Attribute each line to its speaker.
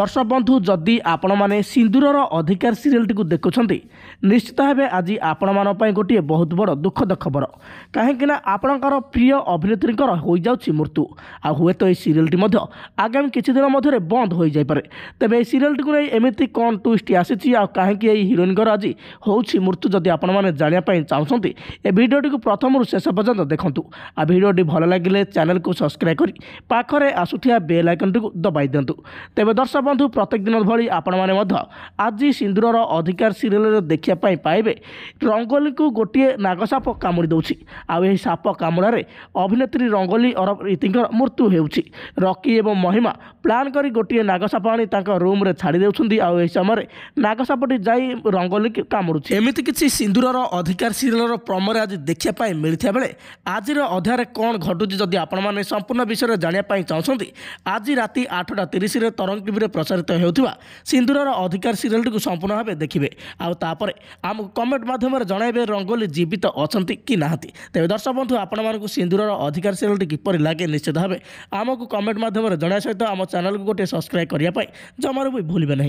Speaker 1: দর্শক বন্ধু যদি আপন মানে সিন্দুর অধিকার সিরিয়ালটি দেখুছেন নিশ্চিত ভাবে আজ আপনার গোটিয়ে বহু বড় দুঃখদ খবর কিনা আপনার প্রিয় অভিনেত্রীকর হয়ে যাচ্ছে মৃত্যু আুয়েত এই সিরিয়ালটি আগামী কিছু দিন মধ্যে বন্ধ হয়ে যাইপরে তবে এই সিরিয়ালটি নিয়ে এমিতি কম টুইস্ট আসিছি আহকি এই হিরোইনকর আজ হচ্ছে মৃত্যু যদি আপনার জাঁয়া চাহুমান এ ভিডিওটি প্রথম শেষ পর্যন্ত দেখুন আর ভিডিওটি ভালো লাগলে চ্যানেল সবসক্রাইব করে পাখে আসুক বেল আইকনটি দবাই দিও তবে দর্শক ବନ୍ଧୁ ପ୍ରତ୍ୟେକ ଦିନ ଭଳି ଆପଣମାନେ ମଧ୍ୟ ଆଜି ସିନ୍ଦୁରର ଅଧିକାର ସିରିଏଲରେ ଦେଖିବା ପାଇଁ ପାଇବେ ରଙ୍ଗୋଲିକୁ ଗୋଟିଏ ନାଗସାପ କାମୁଡ଼ି ଦେଉଛି ଆଉ ଏହି ସାପ କାମୁଡ଼ାରେ ଅଭିନେତ୍ରୀ ରଙ୍ଗୋଲି ଅରଫ ରୀତିଙ୍କର ମୃତ୍ୟୁ ହେଉଛି ରକି ଏବଂ ମହିମା ପ୍ଲାନ୍ କରି ଗୋଟିଏ ନାଗସାପ ଆଣି ତାଙ୍କ ରୁମ୍ରେ ଛାଡ଼ି ଦେଉଛନ୍ତି ଆଉ ଏହି ସମୟରେ ନାଗସାପଟି ଯାଇ ରଙ୍ଗୋଲି କାମୁଡ଼ୁଛି ଏମିତି କିଛି ସିନ୍ଦୁରର ଅଧିକାର ସିରିଏଲର ପ୍ରମୋରେ ଆଜି ଦେଖିବା ପାଇଁ ମିଳିଥିବା ବେଳେ ଆଜିର ଅଧ୍ୟାୟରେ କ'ଣ ଘଟୁଛି ଯଦି ଆପଣମାନେ ସମ୍ପୂର୍ଣ୍ଣ ବିଷୟରେ ଜାଣିବା ପାଇଁ ଚାହୁଁଛନ୍ତି ଆଜି ରାତି ଆଠଟା ତିରିଶରେ ତରଙ୍ଗ ଟିଭିରେ ପ୍ରସାରିତ ହେଉଥିବା ସିନ୍ଦୁରର ଅଧିକାର ସିରିଏଲ୍ଟିକୁ ସମ୍ପୂର୍ଣ୍ଣ ଭାବେ ଦେଖିବେ ଆଉ ତାପରେ ଆମକୁ କମେଣ୍ଟ ମାଧ୍ୟମରେ ଜଣାଇବେ ରଙ୍ଗୋଲି ଜୀବିତ ଅଛନ୍ତି କି ନାହାନ୍ତି ତେବେ ଦର୍ଶକ ବନ୍ଧୁ ଆପଣମାନଙ୍କୁ ସିନ୍ଦୁରର ଅଧିକାର ସିରିଏଲ୍ଟି କିପରି ଲାଗେ ନିଶ୍ଚିତ ଭାବେ ଆମକୁ କମେଣ୍ଟ ମାଧ୍ୟମରେ ଜଣାଇବା ସହିତ ଆମ ଚ୍ୟାନେଲକୁ ଗୋଟିଏ ସବସ୍କ୍ରାଇବ୍ କରିବା ପାଇଁ ଜମାରୁ ବି ଭୁଲିବେ ନାହିଁ